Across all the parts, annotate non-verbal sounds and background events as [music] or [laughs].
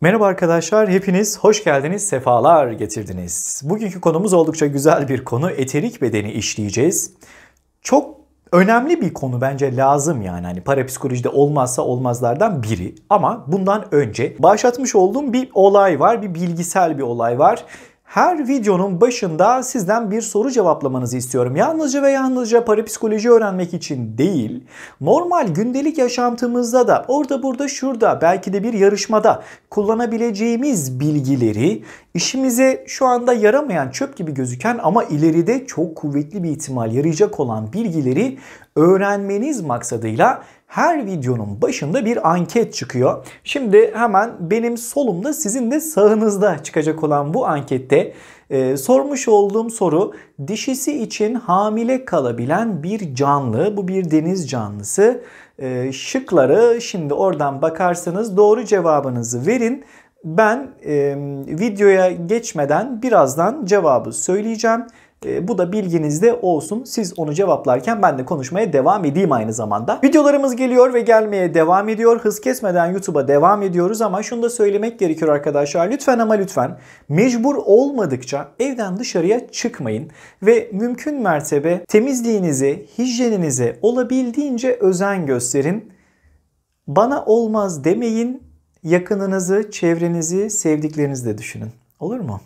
Merhaba arkadaşlar, hepiniz hoş geldiniz, sefalar getirdiniz. Bugünkü konumuz oldukça güzel bir konu, eterik bedeni işleyeceğiz. Çok önemli bir konu bence lazım yani hani parapsikolojide olmazsa olmazlardan biri. Ama bundan önce başlatmış olduğum bir olay var, bir bilgisel bir olay var. Her videonun başında sizden bir soru cevaplamanızı istiyorum. Yalnızca ve yalnızca parapsikoloji öğrenmek için değil, normal gündelik yaşantımızda da orada burada şurada belki de bir yarışmada kullanabileceğimiz bilgileri işimize şu anda yaramayan çöp gibi gözüken ama ileride çok kuvvetli bir ihtimal yarayacak olan bilgileri öğrenmeniz maksadıyla her videonun başında bir anket çıkıyor. Şimdi hemen benim solumda sizin de sağınızda çıkacak olan bu ankette e, sormuş olduğum soru dişisi için hamile kalabilen bir canlı. Bu bir deniz canlısı. E, şıkları şimdi oradan bakarsanız doğru cevabınızı verin. Ben e, videoya geçmeden birazdan cevabı söyleyeceğim. E, bu da bilginizde olsun. Siz onu cevaplarken ben de konuşmaya devam edeyim aynı zamanda. Videolarımız geliyor ve gelmeye devam ediyor. Hız kesmeden YouTube'a devam ediyoruz ama şunu da söylemek gerekiyor arkadaşlar. Lütfen ama lütfen mecbur olmadıkça evden dışarıya çıkmayın ve mümkün mertebe temizliğinizi, hijyeninize olabildiğince özen gösterin. Bana olmaz demeyin. Yakınınızı, çevrenizi, sevdiklerinizi de düşünün. Olur mu?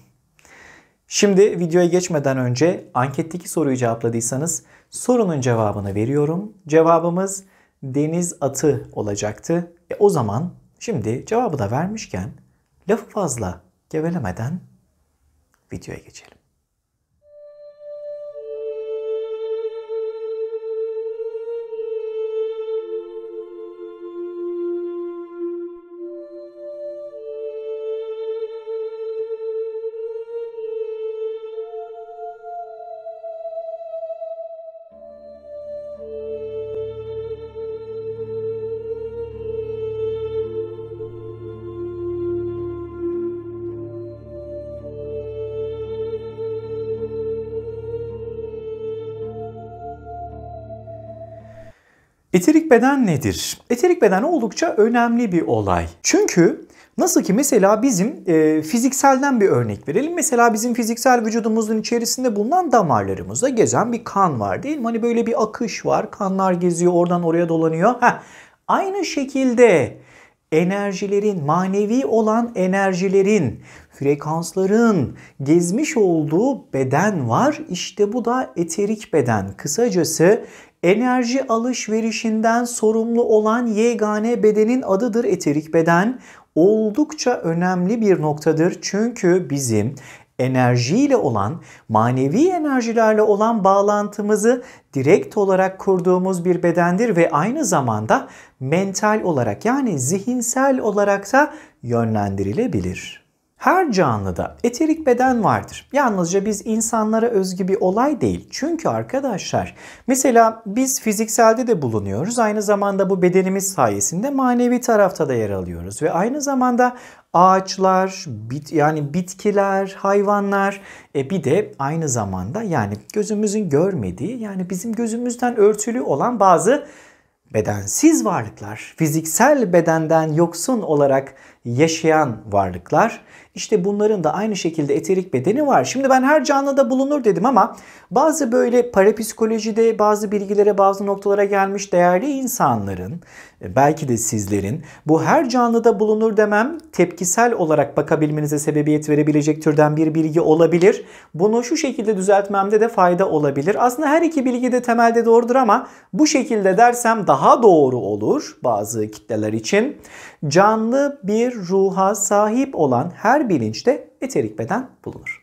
Şimdi videoya geçmeden önce anketteki soruyu cevapladıysanız sorunun cevabını veriyorum. Cevabımız deniz atı olacaktı. E o zaman şimdi cevabı da vermişken lafı fazla gevelemeden videoya geçelim. Eterik beden nedir? Eterik beden oldukça önemli bir olay. Çünkü Nasıl ki mesela bizim e, fizikselden bir örnek verelim. Mesela bizim fiziksel vücudumuzun içerisinde bulunan damarlarımızda gezen bir kan var değil mi? Hani böyle bir akış var. Kanlar geziyor oradan oraya dolanıyor. Heh. Aynı şekilde enerjilerin, manevi olan enerjilerin, frekansların gezmiş olduğu beden var. İşte bu da eterik beden. Kısacası Enerji alışverişinden sorumlu olan yegane bedenin adıdır eterik beden. Oldukça önemli bir noktadır çünkü bizim enerjiyle olan, manevi enerjilerle olan bağlantımızı direkt olarak kurduğumuz bir bedendir ve aynı zamanda mental olarak yani zihinsel olarak da yönlendirilebilir. Her canlıda eterik beden vardır. Yalnızca biz insanlara özgü bir olay değil. Çünkü arkadaşlar mesela biz fizikselde de bulunuyoruz. Aynı zamanda bu bedenimiz sayesinde manevi tarafta da yer alıyoruz. Ve aynı zamanda ağaçlar, bit, yani bitkiler, hayvanlar e bir de aynı zamanda yani gözümüzün görmediği yani bizim gözümüzden örtülü olan bazı bedensiz varlıklar, fiziksel bedenden yoksun olarak yaşayan varlıklar. İşte bunların da aynı şekilde eterik bedeni var. Şimdi ben her canlıda bulunur dedim ama bazı böyle parapsikolojide bazı bilgilere bazı noktalara gelmiş değerli insanların e, belki de sizlerin bu her canlıda bulunur demem tepkisel olarak bakabilmenize sebebiyet verebilecek türden bir bilgi olabilir. Bunu şu şekilde düzeltmemde de fayda olabilir. Aslında her iki bilgi de temelde doğrudur ama bu şekilde dersem daha doğru olur bazı kitleler için. Canlı bir bir ruha sahip olan her bilinçte eterik beden bulunur.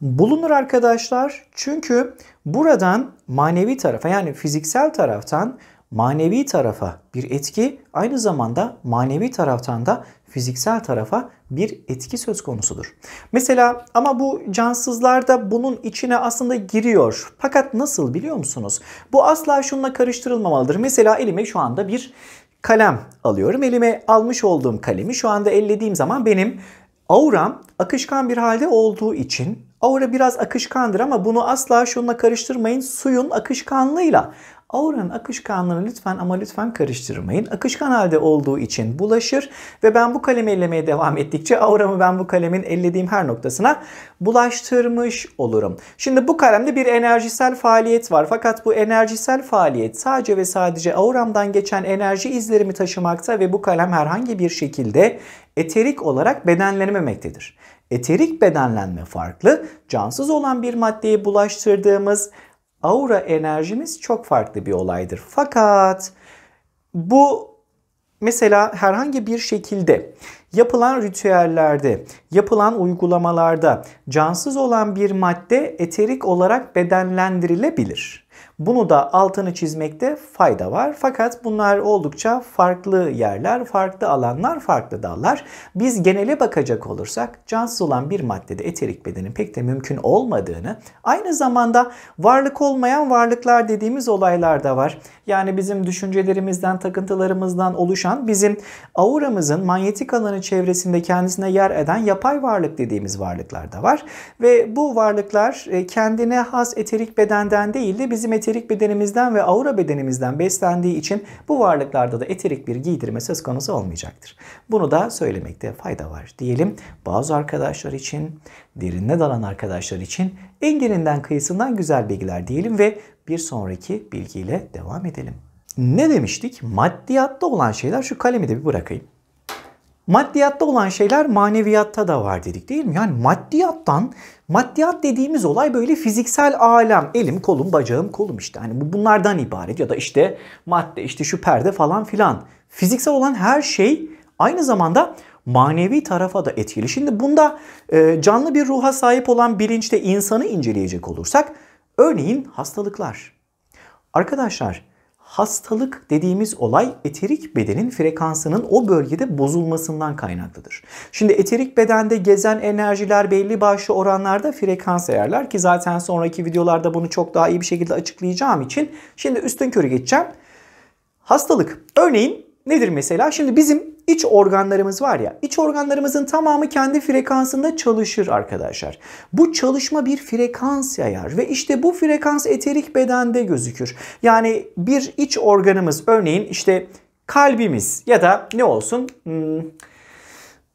Bulunur arkadaşlar çünkü buradan manevi tarafa yani fiziksel taraftan manevi tarafa bir etki aynı zamanda manevi taraftan da fiziksel tarafa bir etki söz konusudur. Mesela ama bu cansızlar da bunun içine aslında giriyor. Fakat nasıl biliyor musunuz? Bu asla şununla karıştırılmamalıdır. Mesela elime şu anda bir kalem alıyorum. Elime almış olduğum kalemi şu anda ellediğim zaman benim auram akışkan bir halde olduğu için aura biraz akışkandır ama bunu asla şununla karıştırmayın. Suyun akışkanlığıyla Auranın akışkanlığını lütfen ama lütfen karıştırmayın. Akışkan halde olduğu için bulaşır ve ben bu kalemi ellemeye devam ettikçe auramı ben bu kalemin ellediğim her noktasına bulaştırmış olurum. Şimdi bu kalemde bir enerjisel faaliyet var. Fakat bu enerjisel faaliyet sadece ve sadece auramdan geçen enerji izlerimi taşımakta ve bu kalem herhangi bir şekilde eterik olarak bedenlenmemektedir. Eterik bedenlenme farklı, cansız olan bir maddeyi bulaştırdığımız aura enerjimiz çok farklı bir olaydır. Fakat bu mesela herhangi bir şekilde yapılan ritüellerde, yapılan uygulamalarda cansız olan bir madde eterik olarak bedenlendirilebilir. Bunu da altını çizmekte fayda var. Fakat bunlar oldukça farklı yerler, farklı alanlar, farklı dallar. Biz genele bakacak olursak cansız olan bir maddede eterik bedenin pek de mümkün olmadığını, aynı zamanda varlık olmayan varlıklar dediğimiz olaylar da var. Yani bizim düşüncelerimizden, takıntılarımızdan oluşan bizim auramızın manyetik alanı çevresinde kendisine yer eden yapay varlık dediğimiz varlıklar da var. Ve bu varlıklar e, kendine has eterik bedenden değil de bizim eterik eterik bedenimizden ve aura bedenimizden beslendiği için bu varlıklarda da eterik bir giydirme söz konusu olmayacaktır. Bunu da söylemekte fayda var diyelim. Bazı arkadaşlar için, derine dalan arkadaşlar için engelinden kıyısından güzel bilgiler diyelim ve bir sonraki bilgiyle devam edelim. Ne demiştik? Maddiyatta olan şeyler şu kalemi de bir bırakayım. Maddiyatta olan şeyler maneviyatta da var dedik değil mi? Yani maddiyattan maddiyat dediğimiz olay böyle fiziksel alem. Elim, kolum, bacağım, kolum işte. Hani bu bunlardan ibaret ya da işte madde, işte şu perde falan filan. Fiziksel olan her şey aynı zamanda manevi tarafa da etkili. Şimdi bunda e, canlı bir ruha sahip olan bilinçte insanı inceleyecek olursak örneğin hastalıklar. Arkadaşlar hastalık dediğimiz olay eterik bedenin frekansının o bölgede bozulmasından kaynaklıdır. Şimdi eterik bedende gezen enerjiler belli başlı oranlarda frekans ayarlar ki zaten sonraki videolarda bunu çok daha iyi bir şekilde açıklayacağım için şimdi üstün körü geçeceğim. Hastalık. Örneğin Nedir mesela? Şimdi bizim iç organlarımız var ya, iç organlarımızın tamamı kendi frekansında çalışır arkadaşlar. Bu çalışma bir frekans yayar ve işte bu frekans eterik bedende gözükür. Yani bir iç organımız örneğin işte kalbimiz ya da ne olsun hmm,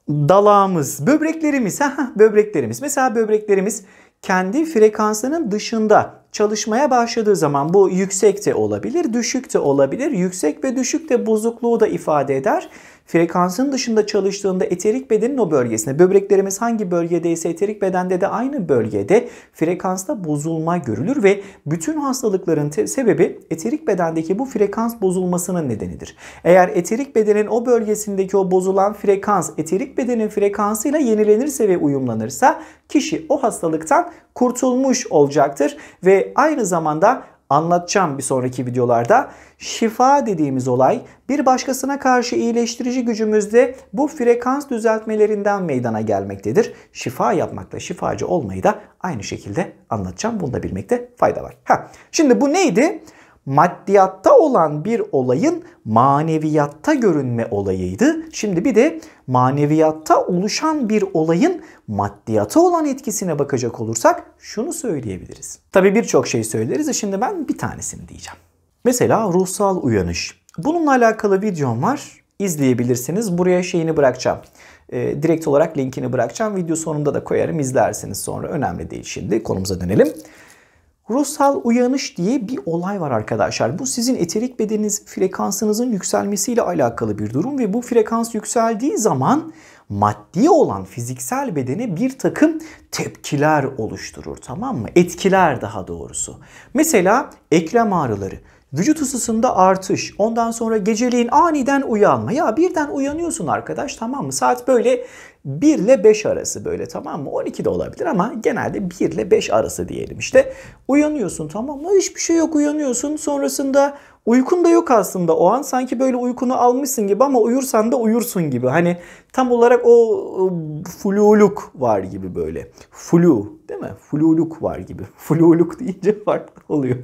dalağımız, böbreklerimiz, ha böbreklerimiz. Mesela böbreklerimiz kendi frekansının dışında çalışmaya başladığı zaman bu yüksek de olabilir, düşük de olabilir. Yüksek ve düşük de bozukluğu da ifade eder frekansın dışında çalıştığında eterik bedenin o bölgesinde böbreklerimiz hangi bölgedeyse eterik bedende de aynı bölgede frekansta bozulma görülür ve bütün hastalıkların sebebi eterik bedendeki bu frekans bozulmasının nedenidir. Eğer eterik bedenin o bölgesindeki o bozulan frekans eterik bedenin frekansıyla yenilenirse ve uyumlanırsa kişi o hastalıktan kurtulmuş olacaktır ve aynı zamanda anlatacağım bir sonraki videolarda. Şifa dediğimiz olay bir başkasına karşı iyileştirici gücümüzde bu frekans düzeltmelerinden meydana gelmektedir. Şifa yapmakla şifacı olmayı da aynı şekilde anlatacağım. Bunu da bilmekte fayda var. Ha, şimdi bu neydi? maddiyatta olan bir olayın maneviyatta görünme olayıydı. Şimdi bir de maneviyatta oluşan bir olayın maddiyata olan etkisine bakacak olursak şunu söyleyebiliriz. Tabi birçok şey söyleriz de şimdi ben bir tanesini diyeceğim. Mesela ruhsal uyanış. Bununla alakalı videom var. İzleyebilirsiniz. Buraya şeyini bırakacağım. E, direkt olarak linkini bırakacağım. Video sonunda da koyarım. İzlersiniz sonra. Önemli değil şimdi. Konumuza dönelim. Ruhsal uyanış diye bir olay var arkadaşlar. Bu sizin eterik bedeniniz frekansınızın yükselmesiyle alakalı bir durum ve bu frekans yükseldiği zaman maddi olan fiziksel bedene bir takım tepkiler oluşturur tamam mı? Etkiler daha doğrusu. Mesela eklem ağrıları, Vücut ısısında artış, ondan sonra geceliğin aniden uyanma. Ya birden uyanıyorsun arkadaş tamam mı? Saat böyle 1 ile 5 arası böyle tamam mı? 12 de olabilir ama genelde 1 ile 5 arası diyelim işte. Uyanıyorsun tamam mı? Hiçbir şey yok uyanıyorsun. Sonrasında uykun da yok aslında o an. Sanki böyle uykunu almışsın gibi ama uyursan da uyursun gibi. Hani tam olarak o fluluk var gibi böyle. Flu değil mi? Fluluk var gibi. [laughs] Fluluk deyince farklı oluyor.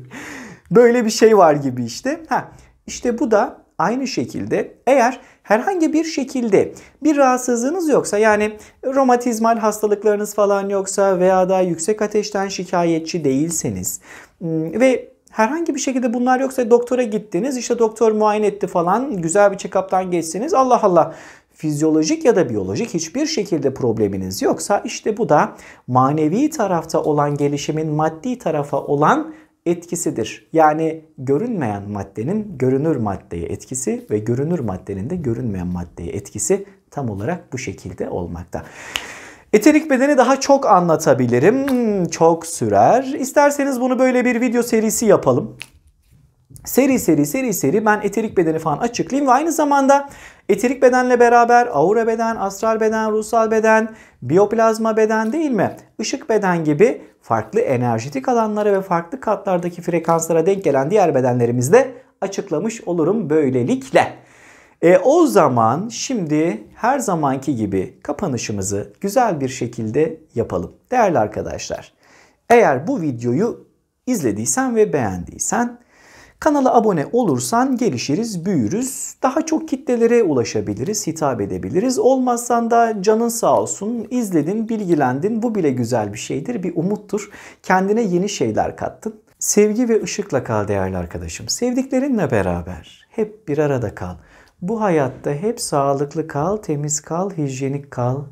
Böyle bir şey var gibi işte. Ha, işte bu da aynı şekilde eğer herhangi bir şekilde bir rahatsızlığınız yoksa yani romatizmal hastalıklarınız falan yoksa veya da yüksek ateşten şikayetçi değilseniz hmm, ve herhangi bir şekilde bunlar yoksa doktora gittiniz işte doktor muayene etti falan güzel bir check-up'tan geçsiniz Allah Allah fizyolojik ya da biyolojik hiçbir şekilde probleminiz yoksa işte bu da manevi tarafta olan gelişimin maddi tarafa olan etkisidir. Yani görünmeyen maddenin görünür maddeye etkisi ve görünür maddenin de görünmeyen maddeye etkisi tam olarak bu şekilde olmakta. Eterik bedeni daha çok anlatabilirim. Çok sürer. İsterseniz bunu böyle bir video serisi yapalım seri seri seri seri ben eterik bedeni falan açıklayayım ve aynı zamanda eterik bedenle beraber aura beden, astral beden, ruhsal beden, biyoplazma beden değil mi? Işık beden gibi farklı enerjetik alanlara ve farklı katlardaki frekanslara denk gelen diğer bedenlerimizde açıklamış olurum böylelikle. E, o zaman şimdi her zamanki gibi kapanışımızı güzel bir şekilde yapalım. Değerli arkadaşlar eğer bu videoyu izlediysen ve beğendiysen Kanala abone olursan gelişiriz, büyürüz, daha çok kitlelere ulaşabiliriz, hitap edebiliriz. Olmazsan da canın sağ olsun, izledin, bilgilendin. Bu bile güzel bir şeydir, bir umuttur. Kendine yeni şeyler kattın. Sevgi ve ışıkla kal değerli arkadaşım. Sevdiklerinle beraber hep bir arada kal. Bu hayatta hep sağlıklı kal, temiz kal, hijyenik kal.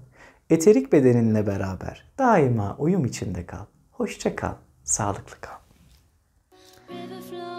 Eterik bedeninle beraber daima uyum içinde kal. Hoşça kal, sağlıklı kal. River flow.